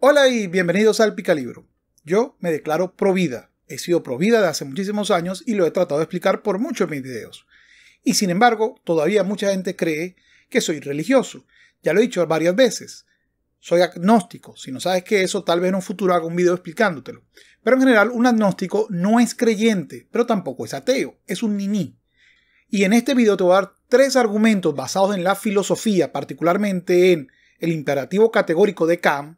Hola y bienvenidos al Picalibro. Yo me declaro provida. He sido provida de hace muchísimos años y lo he tratado de explicar por muchos mis videos. Y sin embargo, todavía mucha gente cree que soy religioso. Ya lo he dicho varias veces. Soy agnóstico. Si no sabes qué es eso, tal vez en un futuro haga un video explicándotelo. Pero en general, un agnóstico no es creyente, pero tampoco es ateo. Es un niní. Y en este video te voy a dar tres argumentos basados en la filosofía, particularmente en el imperativo categórico de Kant,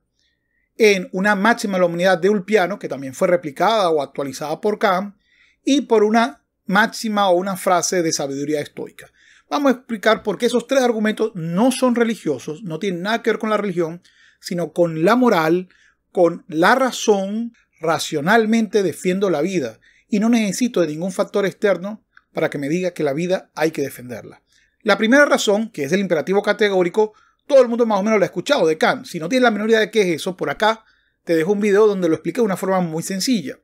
en una máxima de la humanidad de Ulpiano, que también fue replicada o actualizada por Kant, y por una máxima o una frase de sabiduría estoica. Vamos a explicar por qué esos tres argumentos no son religiosos, no tienen nada que ver con la religión, sino con la moral, con la razón, racionalmente defiendo la vida y no necesito de ningún factor externo para que me diga que la vida hay que defenderla. La primera razón, que es el imperativo categórico, todo el mundo más o menos lo ha escuchado de Kant. Si no tienes la menor idea de qué es eso, por acá te dejo un video donde lo expliqué de una forma muy sencilla.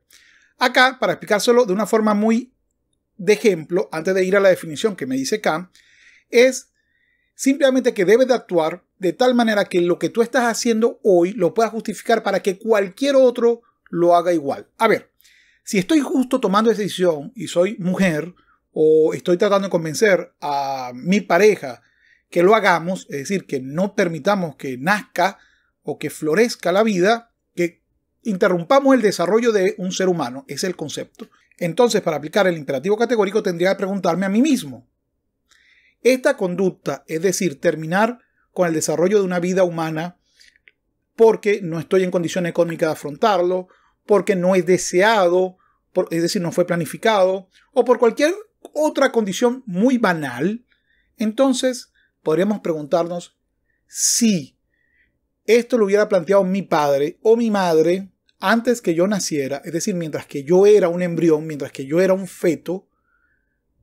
Acá, para explicárselo de una forma muy de ejemplo, antes de ir a la definición que me dice Kant, es simplemente que debes de actuar de tal manera que lo que tú estás haciendo hoy lo puedas justificar para que cualquier otro lo haga igual. A ver, si estoy justo tomando esa decisión y soy mujer o estoy tratando de convencer a mi pareja que lo hagamos, es decir, que no permitamos que nazca o que florezca la vida, que interrumpamos el desarrollo de un ser humano, es el concepto. Entonces, para aplicar el imperativo categórico, tendría que preguntarme a mí mismo, esta conducta, es decir, terminar con el desarrollo de una vida humana porque no estoy en condición económica de afrontarlo, porque no es deseado, es decir, no fue planificado, o por cualquier otra condición muy banal, entonces podríamos preguntarnos si esto lo hubiera planteado mi padre o mi madre antes que yo naciera, es decir, mientras que yo era un embrión, mientras que yo era un feto,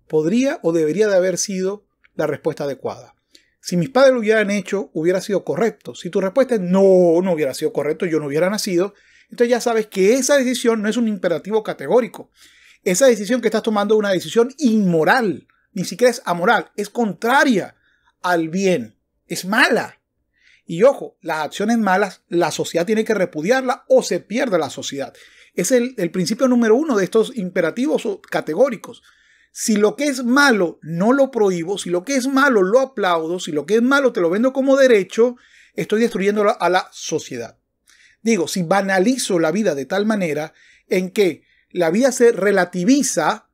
podría o debería de haber sido la respuesta adecuada. Si mis padres lo hubieran hecho, hubiera sido correcto. Si tu respuesta es no, no hubiera sido correcto, yo no hubiera nacido, entonces ya sabes que esa decisión no es un imperativo categórico. Esa decisión que estás tomando es una decisión inmoral, ni siquiera es amoral, es contraria al bien. Es mala. Y ojo, las acciones malas, la sociedad tiene que repudiarla o se pierde la sociedad. Es el, el, principio número uno de estos imperativos categóricos. Si lo que es malo no lo prohíbo, si lo que es malo lo aplaudo, si lo que es malo te lo vendo como derecho, estoy destruyendo a la sociedad. Digo, si banalizo la vida de tal manera en que la vida se relativiza,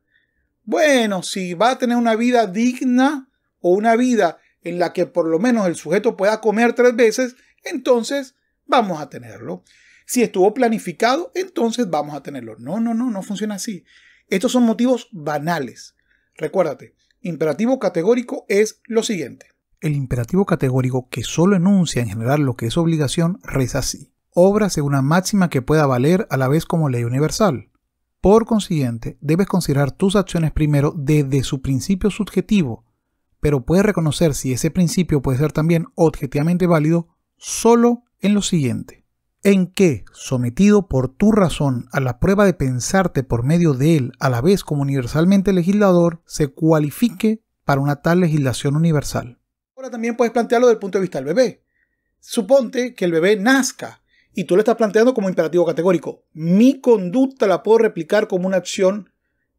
bueno, si va a tener una vida digna o una vida en la que por lo menos el sujeto pueda comer tres veces, entonces vamos a tenerlo. Si estuvo planificado, entonces vamos a tenerlo. No, no, no, no funciona así. Estos son motivos banales. Recuérdate, imperativo categórico es lo siguiente. El imperativo categórico que solo enuncia en general lo que es obligación reza así. Obra según una máxima que pueda valer a la vez como ley universal. Por consiguiente, debes considerar tus acciones primero desde su principio subjetivo, pero puedes reconocer si ese principio puede ser también objetivamente válido solo en lo siguiente. En que, sometido por tu razón a la prueba de pensarte por medio de él a la vez como universalmente legislador, se cualifique para una tal legislación universal. Ahora también puedes plantearlo desde el punto de vista del bebé. Suponte que el bebé nazca y tú lo estás planteando como imperativo categórico. Mi conducta la puedo replicar como una acción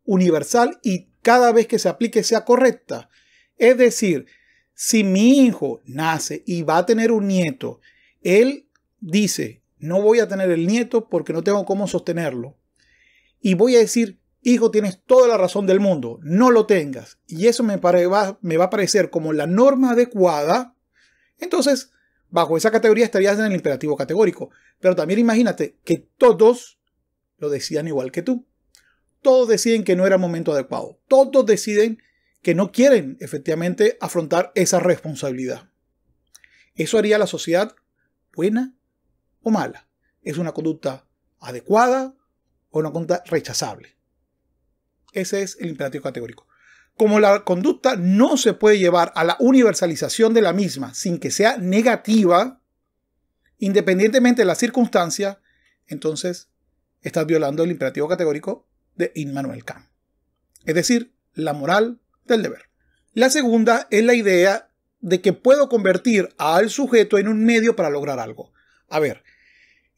universal y cada vez que se aplique sea correcta. Es decir, si mi hijo nace y va a tener un nieto, él dice, no voy a tener el nieto porque no tengo cómo sostenerlo. Y voy a decir, hijo, tienes toda la razón del mundo, no lo tengas. Y eso me, va, a parecer como la norma adecuada. Entonces, bajo esa categoría estarías en el imperativo categórico. Pero también imagínate que todos lo decían igual que tú. Todos deciden que no era momento adecuado. Todos deciden que no quieren efectivamente afrontar esa responsabilidad. ¿Eso haría la sociedad buena o mala? ¿Es una conducta adecuada o una conducta rechazable? Ese es el imperativo categórico. Como la conducta no se puede llevar a la universalización de la misma sin que sea negativa, independientemente de la circunstancia, entonces estás violando el imperativo categórico de Immanuel Kant. Es decir, la moral el deber. La segunda es la idea de que puedo convertir al sujeto en un medio para lograr algo. A ver,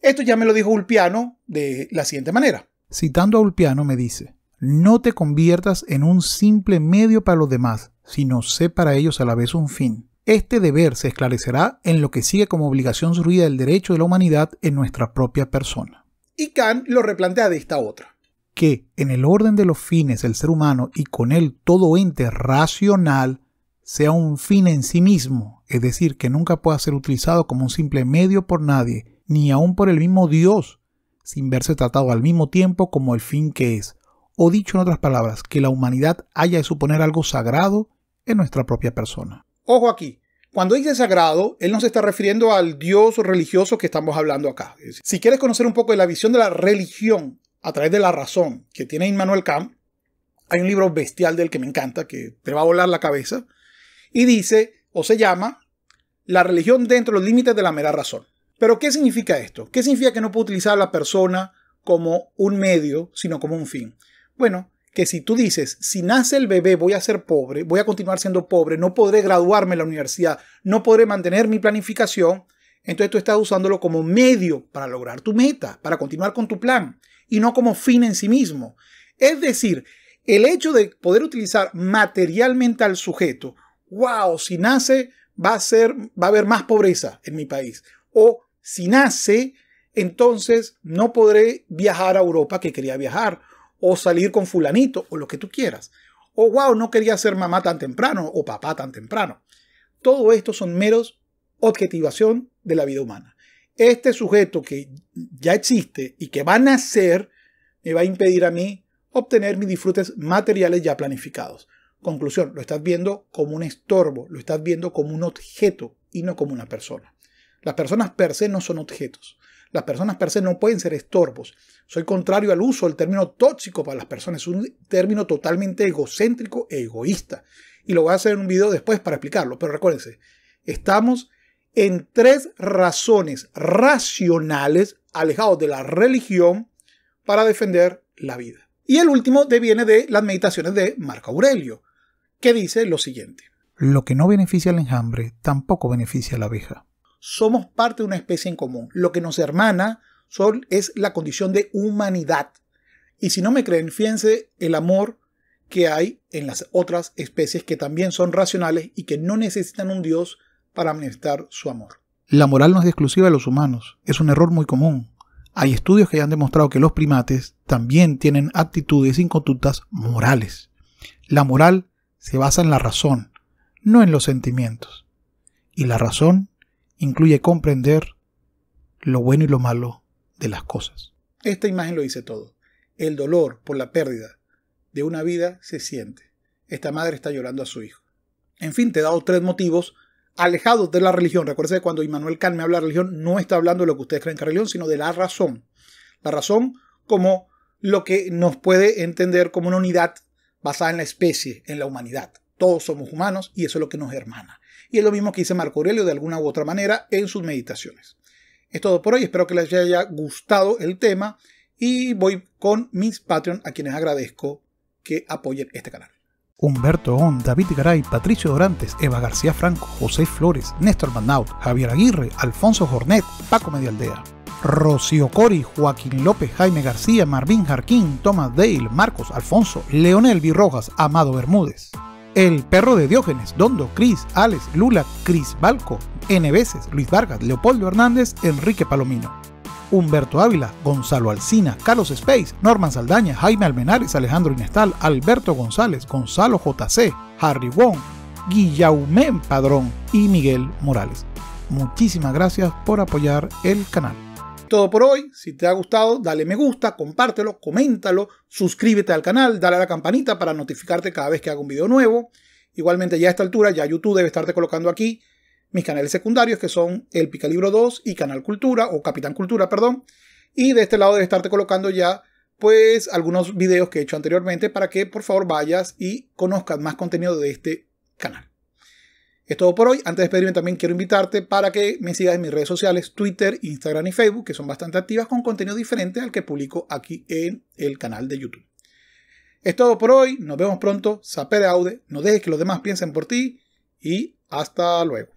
esto ya me lo dijo Ulpiano de la siguiente manera. Citando a Ulpiano me dice, no te conviertas en un simple medio para los demás, sino sé para ellos a la vez un fin. Este deber se esclarecerá en lo que sigue como obligación surgida del derecho de la humanidad en nuestra propia persona. Y Kant lo replantea de esta otra que en el orden de los fines el ser humano y con él todo ente racional sea un fin en sí mismo, es decir, que nunca pueda ser utilizado como un simple medio por nadie, ni aun por el mismo Dios, sin verse tratado al mismo tiempo como el fin que es, o dicho en otras palabras, que la humanidad haya de suponer algo sagrado en nuestra propia persona. Ojo aquí, cuando dice sagrado, él no se está refiriendo al Dios religioso que estamos hablando acá. Si quieres conocer un poco de la visión de la religión a través de la razón que tiene Immanuel Kant, hay un libro bestial del que me encanta, que te va a volar la cabeza, y dice, o se llama, la religión dentro los límites de la mera razón. Pero, ¿qué significa esto? ¿Qué significa que no puedo utilizar a la persona como un medio, sino como un fin? Bueno, que si tú dices, si nace el bebé voy a ser pobre, voy a continuar siendo pobre, no podré graduarme en la universidad, no podré mantener mi planificación, entonces tú estás usándolo como medio para lograr tu meta, para continuar con tu plan, y no como fin en sí mismo. Es decir, el hecho de poder utilizar materialmente al sujeto, wow, si nace va a ser, va a haber más pobreza en mi país, o si nace, entonces no podré viajar a Europa que quería viajar, o salir con fulanito, o lo que tú quieras, o wow, no quería ser mamá tan temprano, o papá tan temprano. Todo esto son meros objetivación de la vida humana. Este sujeto que ya existe y que va a nacer me va a impedir a mí obtener mis disfrutes materiales ya planificados. Conclusión, lo estás viendo como un estorbo, lo estás viendo como un objeto y no como una persona. Las personas per se no son objetos. Las personas per se no pueden ser estorbos. Soy contrario al uso del término tóxico para las personas. Es un término totalmente egocéntrico e egoísta. Y lo voy a hacer en un video después para explicarlo. Pero recuérdense, estamos en tres razones racionales alejados de la religión para defender la vida. Y el último deviene de las meditaciones de Marco Aurelio, que dice lo siguiente. Lo que no beneficia al enjambre tampoco beneficia a la abeja. Somos parte de una especie en común. Lo que nos hermana es la condición de humanidad. Y si no me creen, fíjense el amor que hay en las otras especies que también son racionales y que no necesitan un Dios para administrar su amor. La moral no es exclusiva de los humanos, es un error muy común. Hay estudios que han demostrado que los primates también tienen actitudes y conductas morales. La moral se basa en la razón, no en los sentimientos. Y la razón incluye comprender lo bueno y lo malo de las cosas. Esta imagen lo dice todo. El dolor por la pérdida de una vida se siente. Esta madre está llorando a su hijo. En fin, te he dado tres motivos alejados de la religión. Recuerden que cuando Immanuel Kant me habla de religión, no está hablando de lo que ustedes creen que es religión, sino de la razón. La razón como lo que nos puede entender como una unidad basada en la especie, en la humanidad. Todos somos humanos y eso es lo que nos hermana. Y es lo mismo que dice Marco Aurelio de alguna u otra manera en sus meditaciones. Es todo por hoy, espero que les haya gustado el tema y voy con mis Patreon a quienes agradezco que apoyen este canal. Humberto On, David Garay, Patricio Dorantes, Eva García Franco, José Flores, Néstor Manaut, Javier Aguirre, Alfonso Jornet, Paco Medialdea. Rocío Cori, Joaquín López, Jaime García, Marvin Jarquín, Thomas Dale, Marcos Alfonso, Leonel Virrojas, Amado Bermúdez. El perro de Diógenes, Dondo, Cris, Alex, Lula, Cris Balco, N. Luis Vargas, Leopoldo Hernández, Enrique Palomino. Humberto Ávila, Gonzalo Alcina, Carlos Space, Norman Saldaña, Jaime Almenares, Alejandro Inestal, Alberto González, Gonzalo JC, Harry Wong, Guillaume Padrón y Miguel Morales. Muchísimas gracias por apoyar el canal. Todo por hoy, si te ha gustado, dale me gusta, compártelo, coméntalo, suscríbete al canal, dale a la campanita para notificarte cada vez que haga un video nuevo. Igualmente ya a esta altura, ya YouTube debe estarte colocando aquí mis canales secundarios, que son el Picalibro 2 y Canal Cultura, o Capitán Cultura, perdón. Y de este lado debe estarte colocando ya, pues, algunos videos que he hecho anteriormente para que, por favor, vayas y conozcas más contenido de este canal. Es todo por hoy. Antes de despedirme también quiero invitarte para que me sigas en mis redes sociales, Twitter, Instagram y Facebook, que son bastante activas con contenido diferente al que publico aquí en el canal de YouTube. Es todo por hoy. Nos vemos pronto. Sapé de Aude. No dejes que los demás piensen por ti. Y hasta luego.